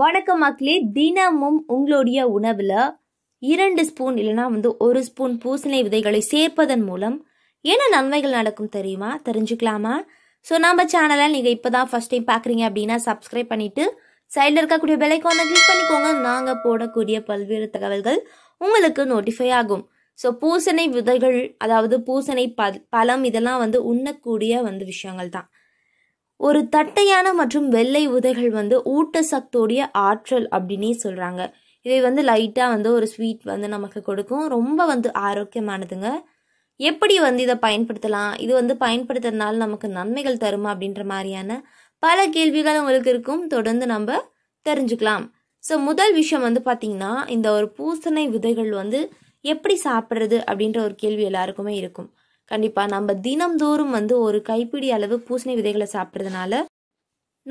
வணக்கம் மக்களே தினமும் உங்களுடைய உணவில் இரண்டு ஸ்பூன் இல்லைன்னா வந்து ஒரு ஸ்பூன் பூசணி விதைகளை சேர்ப்பதன் மூலம் என்ன நன்மைகள் நடக்கும் தெரியுமா தெரிஞ்சுக்கலாமா ஸோ நம்ம சேனலை நீங்கள் இப்போ தான் ஃபஸ்ட் டைம் பார்க்குறீங்க அப்படின்னா சப்ஸ்கிரைப் பண்ணிவிட்டு சைடில் இருக்கக்கூடிய பெலைக்கான கிளிக் பண்ணிக்கோங்க நாங்கள் போடக்கூடிய பல்வேறு தகவல்கள் உங்களுக்கு நோட்டிஃபை ஆகும் ஸோ பூசணி விதைகள் அதாவது பூசணி ப பழம் இதெல்லாம் வந்து உண்ணக்கூடிய வந்து விஷயங்கள் தான் ஒரு தட்டையான மற்றும் வெள்ளை உதைகள் வந்து சக்தோடைய ஆற்றல் அப்படின்னே சொல்கிறாங்க இதை வந்து லைட்டாக வந்து ஒரு ஸ்வீட் வந்து நமக்கு கொடுக்கும் ரொம்ப வந்து ஆரோக்கியமானதுங்க எப்படி வந்து இதை பயன்படுத்தலாம் இது வந்து பயன்படுத்துறதுனால நமக்கு நன்மைகள் தருமா அப்படின்ற மாதிரியான பல கேள்விகள் உங்களுக்கு இருக்கும் தொடர்ந்து நம்ம தெரிஞ்சுக்கலாம் ஸோ முதல் விஷயம் வந்து பார்த்திங்கன்னா இந்த ஒரு பூசணை விதைகள் வந்து எப்படி சாப்பிட்றது அப்படின்ற ஒரு கேள்வி எல்லாருக்குமே இருக்கும் கண்டிப்பாக நம்ம தினம்தோறும் வந்து ஒரு கைப்பிடி அளவு பூசணி விதைகளை சாப்பிட்றதுனால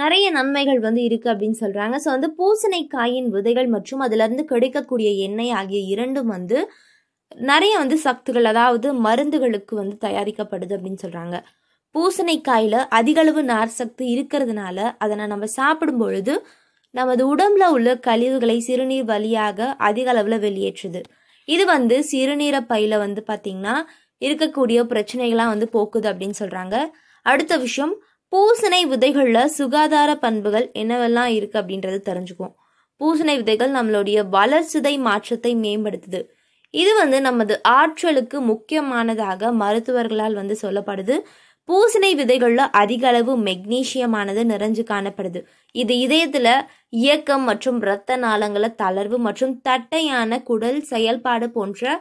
நிறைய நன்மைகள் வந்து இருக்குது அப்படின்னு சொல்கிறாங்க ஸோ வந்து காயின் விதைகள் மற்றும் அதுலேருந்து கிடைக்கக்கூடிய எண்ணெய் ஆகிய இரண்டும் வந்து நிறைய வந்து சக்துகள் அதாவது மருந்துகளுக்கு வந்து தயாரிக்கப்படுது அப்படின்னு சொல்கிறாங்க பூசணிக்காயில் அதிகளவு நார் சக்தி இருக்கிறதுனால அதனை நம்ம சாப்பிடும் பொழுது நமது உடம்புல உள்ள கழிவுகளை சிறுநீர் வழியாக அதிக அளவில் வெளியேற்றுது இது வந்து சிறுநீரை பையில வந்து பார்த்தீங்கன்னா இருக்கக்கூடிய பிரச்சனைகளாக வந்து போக்குது அப்படின்னு சொல்கிறாங்க அடுத்த விஷயம் பூசணை விதைகளில் சுகாதார பண்புகள் என்னவெல்லாம் இருக்குது அப்படின்றது தெரிஞ்சுக்கும் பூசணை விதைகள் நம்மளுடைய வளர்சிதை மாற்றத்தை மேம்படுத்துது இது வந்து நமது ஆற்றலுக்கு முக்கியமானதாக மருத்துவர்களால் வந்து சொல்லப்படுது பூசணை விதைகளில் அதிக அளவு மெக்னீஷியமானது நிறைஞ்சு காணப்படுது இது இதயத்தில் இயக்கம் மற்றும் இரத்த நாளங்களை தளர்வு மற்றும் தட்டையான குடல் செயல்பாடு போன்ற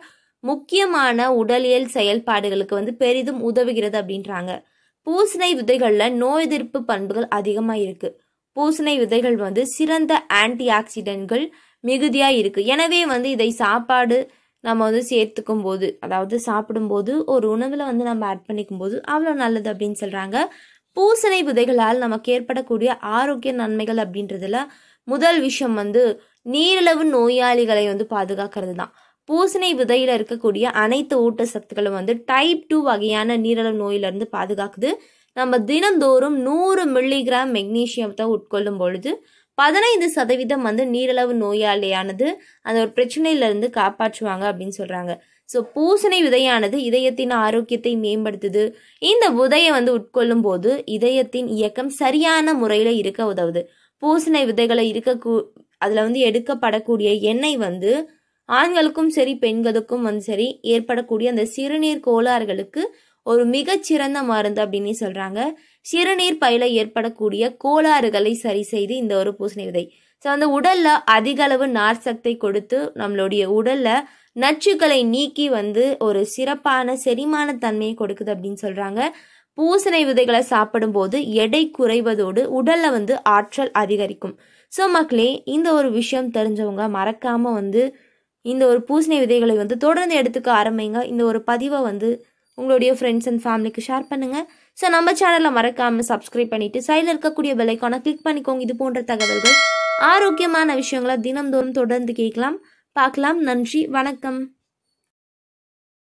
முக்கியமான உடலியல் செயல்பாடுகளுக்கு வந்து பெரிதும் உதவுகிறது அப்படின்றாங்க பூசணை விதைகளில் நோய் எதிர்ப்பு பண்புகள் அதிகமாக இருக்குது பூசணை விதைகள் வந்து சிறந்த ஆன்டி ஆக்சிடென்ட்கள் மிகுதியாக இருக்குது எனவே வந்து இதை சாப்பாடு நம்ம வந்து சேர்த்துக்கும் போது அதாவது சாப்பிடும்போது ஒரு உணவில் வந்து நம்ம ஆட் பண்ணிக்கும் போது அவ்வளோ நல்லது அப்படின்னு சொல்கிறாங்க பூசணை விதைகளால் நமக்கு ஏற்படக்கூடிய ஆரோக்கிய நன்மைகள் அப்படின்றதுல முதல் விஷயம் வந்து நீரிழவு நோயாளிகளை வந்து பாதுகாக்கிறது தான் பூசணை விதையில் இருக்கக்கூடிய அனைத்து ஊட்டச்சத்துக்களும் வந்து டைப் டூ வகையான நீரிழிவு நோயிலிருந்து பாதுகாக்குது நம்ம தினந்தோறும் நூறு மில்லிகிராம் மெக்னீஷியத்தை உட்கொள்ளும் பொழுது பதினைந்து சதவீதம் வந்து நீரிழவு நோயாளியானது அந்த ஒரு பிரச்சனையிலிருந்து காப்பாற்றுவாங்க அப்படின்னு சொல்கிறாங்க ஸோ பூசணை விதையானது இதயத்தின் ஆரோக்கியத்தை மேம்படுத்துது இந்த விதையை வந்து உட்கொள்ளும் போது இதயத்தின் இயக்கம் சரியான முறையில் இருக்க உதவுது பூசணை விதைகளை இருக்க அதில் வந்து எடுக்கப்படக்கூடிய எண்ணெய் வந்து ஆண்களுக்கும் சரி பெண்களுக்கும் வந்து சரி ஏற்படக்கூடிய அந்த சிறுநீர் கோளாறுகளுக்கு ஒரு மிகச்சிறந்த மருந்து அப்படின்னு சொல்கிறாங்க சிறுநீர் பயில ஏற்படக்கூடிய கோளாறுகளை சரி செய்து இந்த ஒரு பூசணி விதை ஸோ அந்த உடலில் அதிக அளவு நார் சக்தை கொடுத்து நம்மளுடைய உடலில் நச்சுக்களை நீக்கி வந்து ஒரு சிறப்பான செரிமான தன்மையை கொடுக்குது அப்படின்னு சொல்கிறாங்க பூசணை விதைகளை சாப்பிடும்போது எடை குறைவதோடு உடலில் வந்து ஆற்றல் அதிகரிக்கும் ஸோ மக்களே இந்த ஒரு விஷயம் தெரிஞ்சவங்க மறக்காமல் வந்து இந்த ஒரு பூசணி விதைகளை வந்து தொடர்ந்து எடுத்துக்க ஆரம்பிங்க இந்த ஒரு பதிவை வந்து உங்களுடைய ஃப்ரெண்ட்ஸ் அண்ட் ஃபேமிலிக்கு ஷேர் பண்ணுங்கள் ஸோ நம்ம சேனலில் மறக்காமல் சப்ஸ்கிரைப் பண்ணிவிட்டு சைடில் இருக்கக்கூடிய விலைக்கான கிளிக் பண்ணிக்கோங்க இது போன்ற தகவல்கள் ஆரோக்கியமான விஷயங்களை தினம்தோறும் தொடர்ந்து கேட்கலாம் பார்க்கலாம் நன்றி வணக்கம்